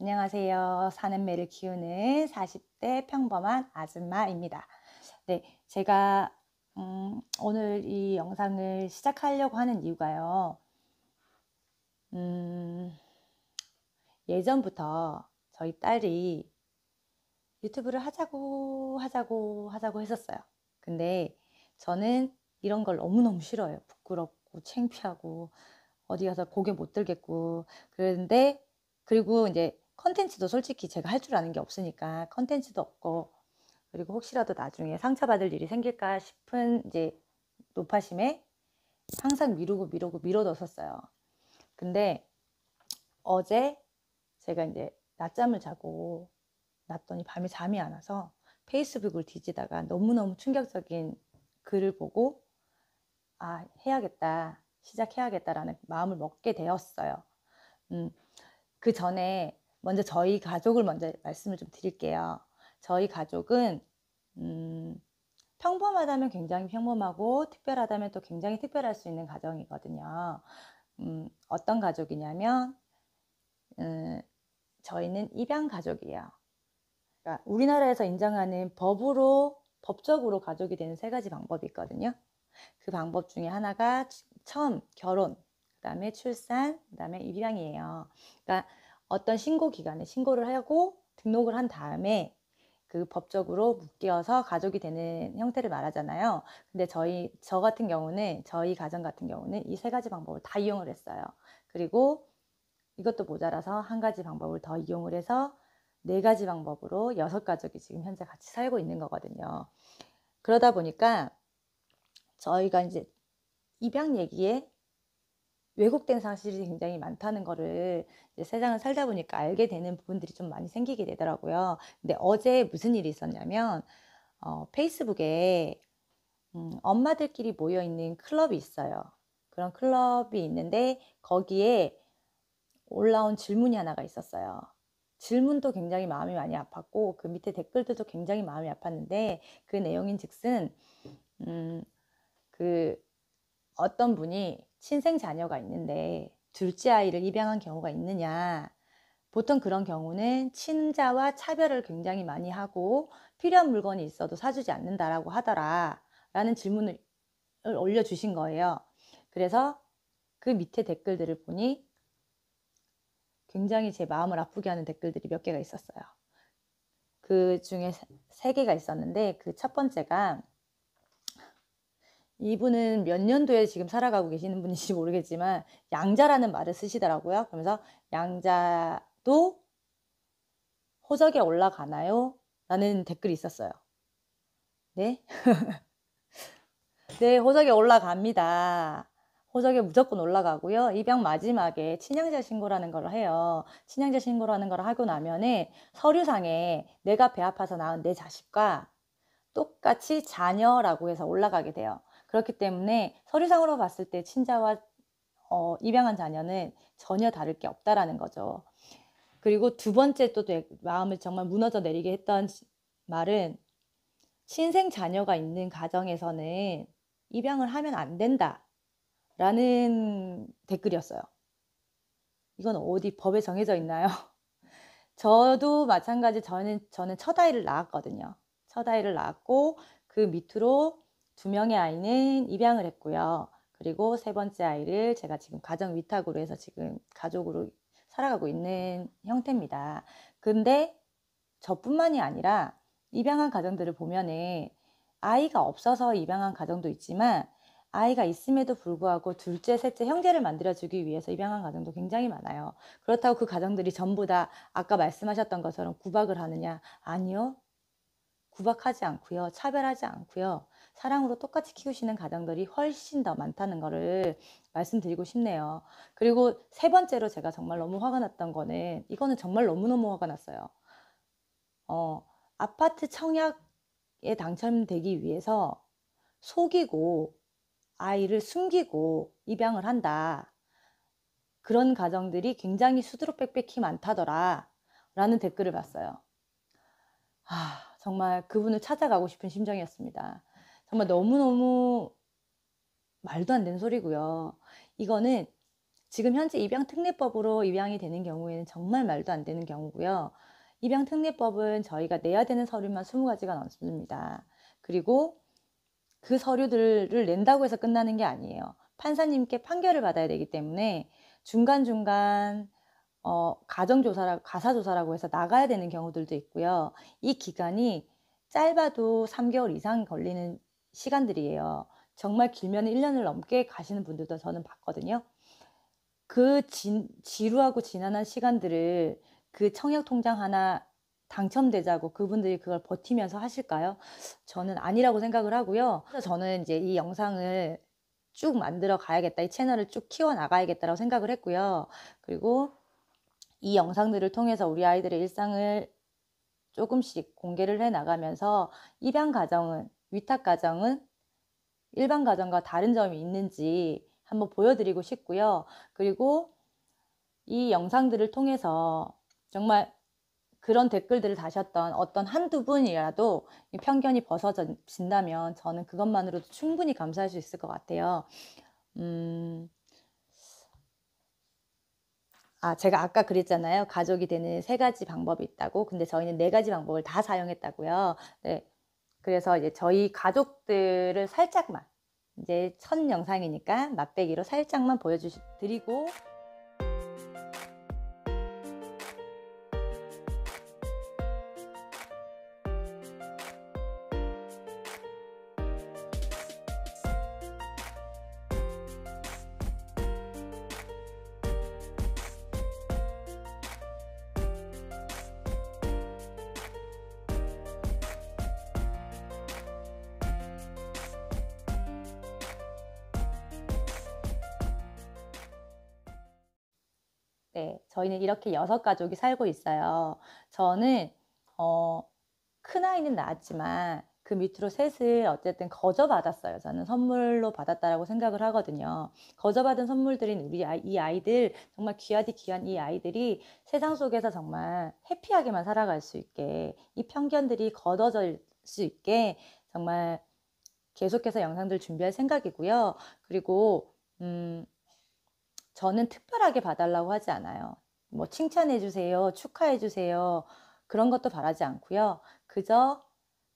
안녕하세요. 사는 매를 키우는 40대 평범한 아줌마입니다. 네, 제가 음, 오늘 이 영상을 시작하려고 하는 이유가요. 음, 예전부터 저희 딸이 유튜브를 하자고 하자고 하자고 했었어요. 근데 저는 이런 걸 너무너무 싫어요. 부끄럽고 창피하고 어디 가서 고개 못 들겠고 그런데 그리고 이제 컨텐츠도 솔직히 제가 할 줄 아는 게 없으니까 컨텐츠도 없고 그리고 혹시라도 나중에 상처받을 일이 생길까 싶은 이제 노파심에 항상 미루고 미루고 미뤄뒀었어요. 근데 어제 제가 이제 낮잠을 자고 났더니 밤에 잠이 안 와서 페이스북을 뒤지다가 너무너무 충격적인 글을 보고 아 해야겠다 시작해야겠다라는 마음을 먹게 되었어요. 음, 그 전에 먼저 저희 가족을 먼저 말씀을 좀 드릴게요. 저희 가족은 음, 평범하다면 굉장히 평범하고 특별하다면 또 굉장히 특별할 수 있는 가정이거든요. 음, 어떤 가족이냐면 음, 저희는 입양 가족이에요. 그러니까 우리나라에서 인정하는 법으로 법적으로 가족이 되는 세 가지 방법이 있거든요. 그 방법 중에 하나가 처음 결혼, 그다음에 출산, 그다음에 입양이에요. 그러니까 어떤 신고 기간에 신고를 하고 등록을 한 다음에 그 법적으로 묶여서 가족이 되는 형태를 말하잖아요. 근데 저희 저 같은 경우는 저희 가정 같은 경우는 이 세 가지 방법을 다 이용을 했어요. 그리고 이것도 모자라서 한 가지 방법을 더 이용을 해서 네 가지 방법으로 여섯 가족이 지금 현재 같이 살고 있는 거거든요. 그러다 보니까 저희가 이제 입양 얘기에 왜곡된 사실이 굉장히 많다는 거를 세상을 살다 보니까 알게 되는 부분들이 좀 많이 생기게 되더라고요. 근데 어제 무슨 일이 있었냐면 어, 페이스북에 음, 엄마들끼리 모여 있는 클럽이 있어요. 그런 클럽이 있는데 거기에 올라온 질문이 하나가 있었어요. 질문도 굉장히 마음이 많이 아팠고 그 밑에 댓글들도 굉장히 마음이 아팠는데 그 내용인 즉슨 음, 그 어떤 분이 친생 자녀가 있는데 둘째 아이를 입양한 경우가 있느냐. 보통 그런 경우는 친자와 차별을 굉장히 많이 하고 필요한 물건이 있어도 사주지 않는다라고 하더라. 라는 질문을 올려주신 거예요. 그래서 그 밑에 댓글들을 보니 굉장히 제 마음을 아프게 하는 댓글들이 몇 개가 있었어요. 그 중에 세 개가 있었는데 그 첫 번째가 이분은 몇 년도에 지금 살아가고 계시는 분인지 모르겠지만 양자라는 말을 쓰시더라고요. 그러면서 양자도 호적에 올라가나요? 라는 댓글이 있었어요. 네? 네, 호적에 올라갑니다. 호적에 무조건 올라가고요. 입양 마지막에 친양자 신고라는 걸 해요. 친양자 신고라는 걸 하고 나면은 서류상에 내가 배 아파서 낳은 내 자식과 똑같이 자녀라고 해서 올라가게 돼요. 그렇기 때문에 서류상으로 봤을 때 친자와 어, 입양한 자녀는 전혀 다를 게 없다라는 거죠. 그리고 두 번째 또 마음을 정말 무너져 내리게 했던 말은 신생 자녀가 있는 가정에서는 입양을 하면 안 된다. 라는 댓글이었어요. 이건 어디 법에 정해져 있나요? 저도 마찬가지 저는 저는 첫 아이를 낳았거든요. 첫 아이를 낳았고 그 밑으로 두 명의 아이는 입양을 했고요. 그리고 세 번째 아이를 제가 지금 가정 위탁으로 해서 지금 가족으로 살아가고 있는 형태입니다. 근데 저뿐만이 아니라 입양한 가정들을 보면은 아이가 없어서 입양한 가정도 있지만 아이가 있음에도 불구하고 둘째, 셋째 형제를 만들어주기 위해서 입양한 가정도 굉장히 많아요. 그렇다고 그 가정들이 전부 다 아까 말씀하셨던 것처럼 구박을 하느냐? 아니요. 구박하지 않고요. 차별하지 않고요. 사랑으로 똑같이 키우시는 가정들이 훨씬 더 많다는 거를 말씀드리고 싶네요. 그리고 세 번째로 제가 정말 너무 화가 났던 거는 이거는 정말 너무너무 화가 났어요. 어, 아파트 청약에 당첨되기 위해서 속이고 아이를 숨기고 입양을 한다. 그런 가정들이 굉장히 수두룩 빽빽히 많다더라. 라는 댓글을 봤어요. 하... 아, 정말 그분을 찾아가고 싶은 심정이었습니다. 정말 너무너무 말도 안 되는 소리고요. 이거는 지금 현재 입양특례법으로 입양이 되는 경우에는 정말 말도 안 되는 경우고요. 입양특례법은 저희가 내야 되는 서류만 20가지가 넘습니다. 그리고 그 서류들을 낸다고 해서 끝나는 게 아니에요. 판사님께 판결을 받아야 되기 때문에 중간중간 어, 가정조사라, 가사조사라고 해서 나가야 되는 경우들도 있고요. 이 기간이 짧아도 3개월 이상 걸리는 시간들이에요. 정말 길면 1년을 넘게 가시는 분들도 저는 봤거든요. 그 진, 지루하고 지난한 시간들을 그 청약통장 하나 당첨되자고 그분들이 그걸 버티면서 하실까요? 저는 아니라고 생각을 하고요. 그래서 저는 이제 이 영상을 쭉 만들어 가야겠다. 이 채널을 쭉 키워나가야겠다라고 생각을 했고요. 그리고 이 영상들을 통해서 우리 아이들의 일상을 조금씩 공개를 해 나가면서 입양 가정은 위탁 가정은 일반 가정과 다른 점이 있는지 한번 보여드리고 싶고요. 그리고 이 영상들을 통해서 정말 그런 댓글들을 다셨던 어떤 한두 분이라도 편견이 벗어진다면 저는 그것만으로도 충분히 감사할 수 있을 것 같아요. 음, 아, 제가 아까 그랬잖아요. 가족이 되는 세 가지 방법이 있다고. 근데 저희는 네 가지 방법을 다 사용했다고요. 네. 그래서 이제 저희 가족들을 살짝만 이제 첫 영상이니까 맛배기로 살짝만 보여주시 드리고 네, 저희는 이렇게 여섯 가족이 살고 있어요. 저는 어, 큰아이는 낳았지만 그 밑으로 셋을 어쨌든 거저 받았어요. 저는 선물로 받았다라고 생각을 하거든요. 거저 받은 선물들인 우리 아이, 이 아이들 정말 귀하디 귀한 이 아이들이 세상 속에서 정말 해피하게만 살아갈 수 있게 이 편견들이 걷어질 수 있게 정말 계속해서 영상들 준비할 생각이고요. 그리고 음, 저는 특별하게 봐달라고 하지 않아요. 뭐 칭찬해 주세요, 축하해 주세요 그런 것도 바라지 않고요. 그저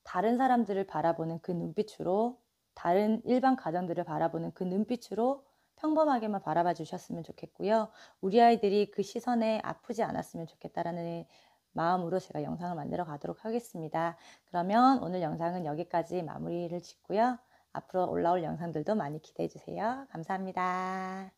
다른 사람들을 바라보는 그 눈빛으로 다른 일반 가정들을 바라보는 그 눈빛으로 평범하게만 바라봐 주셨으면 좋겠고요. 우리 아이들이 그 시선에 아프지 않았으면 좋겠다라는 마음으로 제가 영상을 만들어 가도록 하겠습니다. 그러면 오늘 영상은 여기까지 마무리를 짓고요. 앞으로 올라올 영상들도 많이 기대해 주세요. 감사합니다.